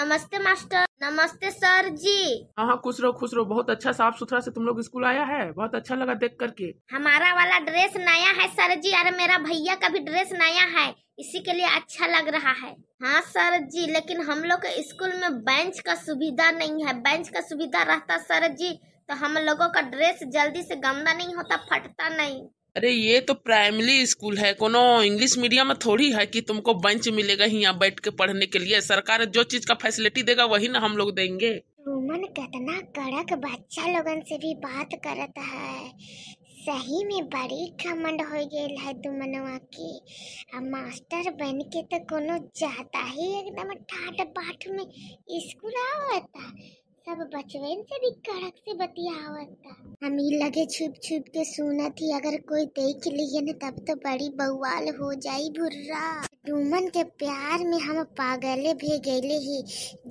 नमस्ते मास्टर नमस्ते सर जी हाँ हाँ खुश रहो खुश रहो बहुत अच्छा साफ सुथरा से तुम लोग स्कूल आया है बहुत अच्छा लगा देख करके हमारा वाला ड्रेस नया है सर जी अरे मेरा भैया का भी ड्रेस नया है इसी के लिए अच्छा लग रहा है हाँ सर जी लेकिन हम लोग के स्कूल में बेंच का सुविधा नहीं है बेंच का सुविधा रहता सर जी तो हम लोगों का ड्रेस जल्दी से गंदा नहीं होता फटता नहीं अरे ये तो प्राइमरी स्कूल है कोनो इंग्लिश मीडियम में थोड़ी है कि तुमको बेंच मिलेगा ही यहाँ बैठ के पढ़ने के लिए सरकार जो चीज का फैसिलिटी देगा वही ना हम लोग देंगे रोमन कितना कड़क बच्चा लोगन से भी बात करता है सही में बड़ी घमंड हो गए है दुमनवा की अब मास्टर बन के तो कोनो जाता ही एकदम ठाट बाट में स्कूल आवता सब बचवन से भी कड़क से बतियावत हम ही लगे छुप छुप के सुना थी अगर कोई देख लिए न तब तो बड़ी बउआल हो जाई भुर्रा डूमन के प्यार में हम पागले भी गए ही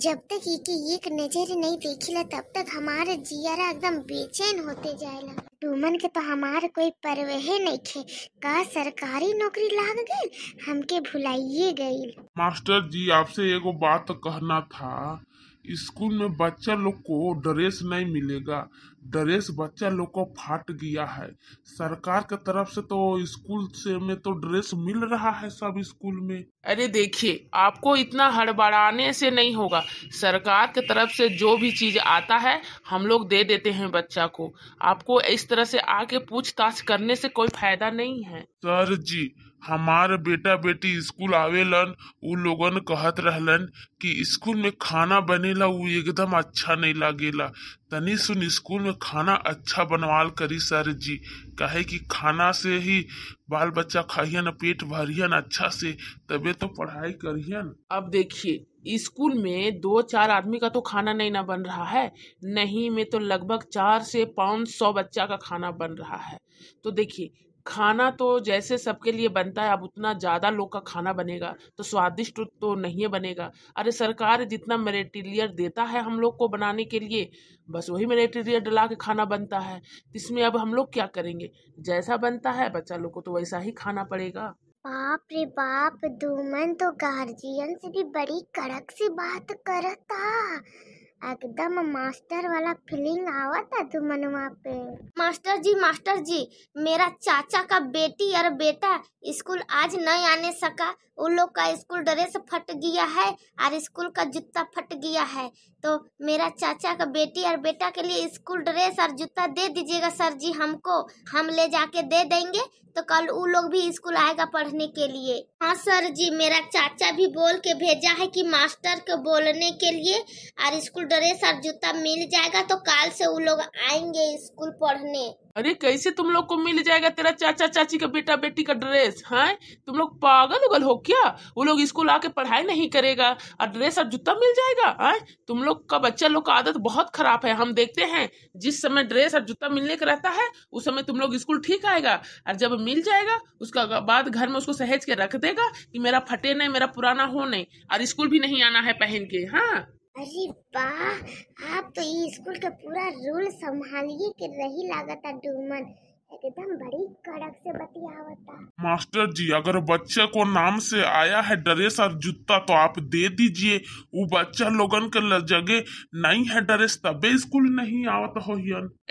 जब तक एक एक नजर नहीं देखिला तब तक हमारे जियारा एकदम बेचैन होते जाएला डूमन के तो हमारे कोई परवेह नहीं थे का सरकारी नौकरी लाग गई हमके भुलाइए गई मास्टर जी आपसे एगो बात कहना था स्कूल में बच्चा लोग को ड्रेस नहीं मिलेगा ड्रेस बच्चा लोग को फाट गया है सरकार के तरफ से तो स्कूल से में तो ड्रेस मिल रहा है सब स्कूल में अरे देखिए आपको इतना हड़बड़ाने से नहीं होगा सरकार के तरफ से जो भी चीज आता है हम लोग दे देते हैं बच्चा को आपको इस तरह से आके पूछताछ करने से कोई फायदा नहीं है सर जी हमार बेटा बेटी स्कूल आवेलन उ लोगन कहत रहलन कि स्कूल में खाना बनेला उ एकदम अच्छा नहीं लागेला तनी सुन स्कूल में खाना अच्छा बनवाल करी सर जी कहे कि खाना से ही बाल बच्चा न पेट भरियन अच्छा से तबे तो पढ़ाई करियन अब देखिए स्कूल में दो चार आदमी का तो खाना नहीं ना बन रहा है नहीं में तो लगभग चार से पाँच सौ बच्चा का खाना बन रहा है तो देखिए खाना तो जैसे सबके लिए बनता है अब उतना ज़्यादा लोग का खाना बनेगा तो स्वादिष्ट तो नहीं बनेगा अरे सरकार जितना मटेरियल देता है हम लोग को बनाने के लिए बस वही मटेरियल डला के खाना बनता है इसमें अब हम लोग क्या करेंगे जैसा बनता है बच्चा लोग को तो वैसा ही खाना पड़ेगा बाप रे बाप दुमन तो गार्जियन से भी बड़ी कड़क सी बात करता एकदम मास्टर वाला फीलिंग आवा था तुम मनुआ पे मास्टर जी मास्टर जी मेरा चाचा का बेटी और बेटा स्कूल आज नहीं आने सका उन लोग का स्कूल ड्रेस फट गया है और स्कूल का जूता फट गया है तो मेरा चाचा का बेटी और बेटा के लिए स्कूल ड्रेस और जूता दे दीजिएगा सर जी हमको हम ले जाके दे देंगे तो कल वो लोग भी स्कूल आएगा पढ़ने के लिए हाँ सर जी मेरा चाचा भी बोल के भेजा है कि मास्टर को बोलने के लिए और स्कूल ड्रेस और जूता मिल जाएगा तो कल से वो लोग आएंगे स्कूल पढ़ने अरे कैसे तुम लोग को मिल जाएगा तेरा चाचा चाची का बेटा बेटी का ड्रेस है तुम लोग पागल उगल हो क्या वो लोग स्कूल आके पढ़ाई नहीं करेगा और ड्रेस और जूता मिल जाएगा है तुम लोग का बच्चा लोग का आदत बहुत खराब है हम देखते हैं जिस समय ड्रेस और जूता मिलने का रहता है उस समय तुम लोग स्कूल ठीक आएगा और जब मिल जाएगा उसका बाद घर में उसको सहेज के रख देगा कि मेरा फटे नहीं मेरा पुराना हो नहीं और स्कूल भी नहीं आना है पहन के हाँ अरे वाह आप तो स्कूल का पूरा रूल संभालिए कि रही लागत डूमन एकदम बड़ी कड़क से बतियावता मास्टर जी अगर बच्चे को नाम से आया है ड्रेस और जूता तो आप दे दीजिए वो बच्चा लोगन के जगह नहीं है ड्रेस तबे स्कूल नहीं आवत हो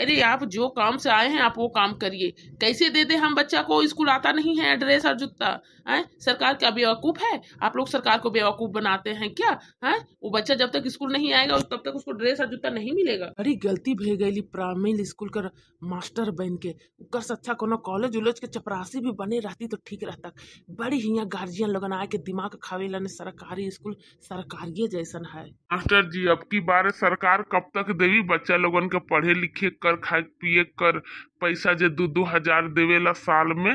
अरे आप जो काम से आए हैं आप वो काम करिए कैसे दे दे हम बच्चा को स्कूल आता नहीं है ड्रेस और जूता है सरकार क्या बेवकूफ है आप लोग सरकार को बेवकूफ बनाते हैं क्या है वो बच्चा जब तक स्कूल नहीं आएगा तब तक उसको ड्रेस और जूता नहीं मिलेगा अरे गलती भे गई प्राइमरी स्कूल का मास्टर बन के ओकर अच्छा कोनो कॉलेज उलेज के चपरासी भी बने रहती तो ठीक रहता बड़ी हियाँ गार्जियन लोग आए के दिमाग खावे लन सरकारी स्कूल सरकारिये जैसन है मास्टर जी अब की बार सरकार कब तक देवी बच्चा लोगन के पढ़े लिखे कर खाए पिए कर पैसा जे दो दो हजार देवेला साल में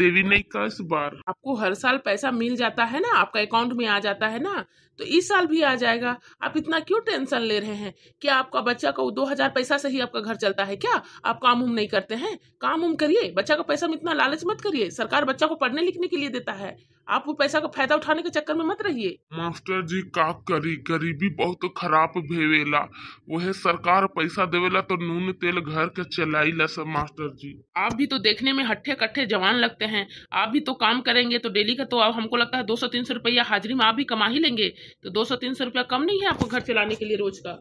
देवी नहीं का इस बार आपको हर साल पैसा मिल जाता है ना आपका अकाउंट में आ जाता है ना तो इस साल भी आ जाएगा आप इतना क्यों टेंशन ले रहे हैं क्या आपका बच्चा को दो हजार पैसा से ही आपका घर चलता है क्या आप काम उम नहीं करते हैं काम काम उम करिए बच्चा का पैसा में इतना लालच मत करिए सरकार बच्चा को पढ़ने लिखने के लिए देता है आप वो पैसा का फायदा उठाने के चक्कर में मत रहिए मास्टर जी का करी गरीबी बहुत खराब भेवेला वह सरकार पैसा देवेला तो नून तेल घर के चलाई ला सब मास्टर जी आप भी तो देखने में हट्ठे कट्ठे जवान लगते हैं आप भी तो काम करेंगे तो डेली का तो अब हमको लगता है दो सौ तीन सौ रुपया हाजिरी में आप भी कमा ही लेंगे तो दो सौ तीन सौ रुपया कम नहीं है आपको घर चलाने के लिए रोज का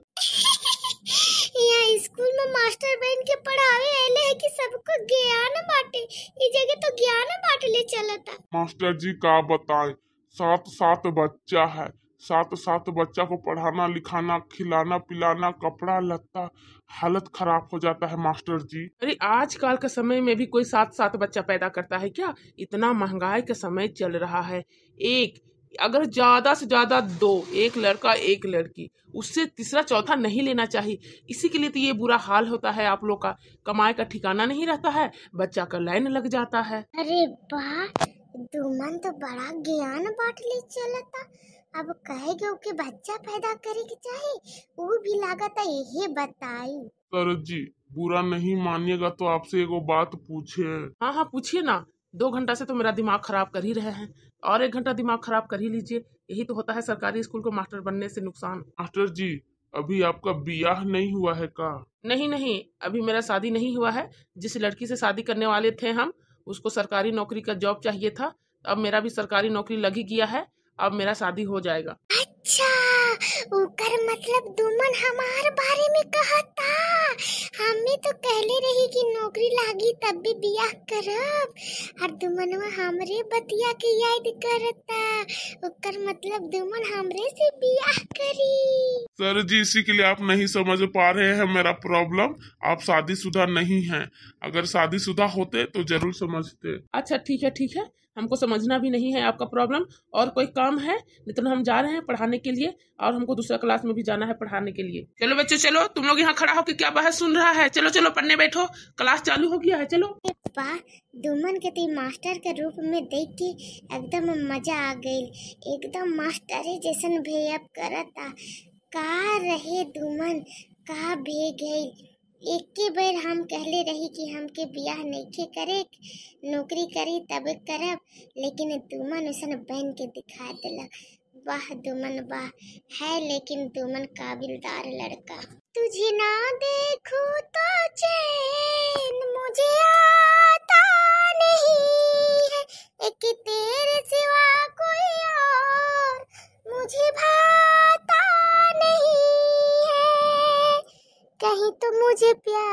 जाता है मास्टर जी का बताए सात सात बच्चा है सात सात बच्चा को पढ़ाना लिखाना खिलाना पिलाना कपड़ा लत्ता हालत खराब हो जाता है मास्टर जी अरे आजकल के समय में भी कोई सात सात बच्चा पैदा करता है क्या इतना महंगाई का समय चल रहा है एक अगर ज़्यादा से ज़्यादा दो एक लड़का एक लड़की उससे तीसरा चौथा नहीं लेना चाहिए इसी के लिए तो ये बुरा हाल होता है आप लोग का कमाए का ठिकाना नहीं रहता है बच्चा का लाइन लग जाता है अरे दुमन तो बड़ा ज्ञान बांट ले चलता अब गो के बच्चा पैदा करे के चाहे वो भी लागत यही बताई सरज जी बुरा नहीं मानिएगा तो आपसे एक बात पूछे हाँ हाँ पूछिए ना दो घंटा से तो मेरा दिमाग ख़राब कर ही रहे हैं और एक घंटा दिमाग ख़राब कर ही लीजिए यही तो होता है सरकारी स्कूल को मास्टर बनने से नुकसान मास्टर जी अभी आपका ब्याह नहीं हुआ है का नहीं नहीं अभी मेरा शादी नहीं हुआ है जिस लड़की से शादी करने वाले थे हम उसको सरकारी नौकरी का जॉब चाहिए था अब मेरा भी सरकारी नौकरी लग ही गया है अब मेरा शादी हो जाएगा अच्छा उकर मतलब दुमन हमार बारे में कहता हमें तो कहले रही कि नौकरी लागी तब भी बिया करब और वह हमरे बतिया के याद करता उकर मतलब दुमन हमरे से बिया करी सर जी इसी के लिए आप नहीं समझ पा रहे हैं मेरा प्रॉब्लम आप शादीशुदा नहीं हैं अगर शादीशुदा होते तो जरूर समझते अच्छा ठीक है ठीक है हमको समझना भी नहीं है आपका प्रॉब्लम और कोई काम है लेकिन हम जा रहे हैं पढ़ाने के लिए और हमको दूसरा क्लास में भी जाना है पढ़ाने के लिए चलो बच्चों चलो तुम लोग यहाँ खड़ा हो की क्या बहस सुन रहा है चलो चलो पढ़ने बैठो क्लास चालू हो गया है चलो डुमन दुमन के मास्टर के रूप में देख के एकदम मजा आ गई एकदम मास्टर जैसन भेयब करता का रहे धुमन का भे गई एके बेर हम कहले रही कि हमके नहीं के करे नौकरी करी तब करब लेकिन दुमन उसन बहन के दिखा दिला वाह दुमन वाह है लेकिन दुमन काबिलदार लड़का तुझे ना देखो तो चैन मुझे आता नहीं है एक तेरे सिवा कोई और मुझे भा 这边。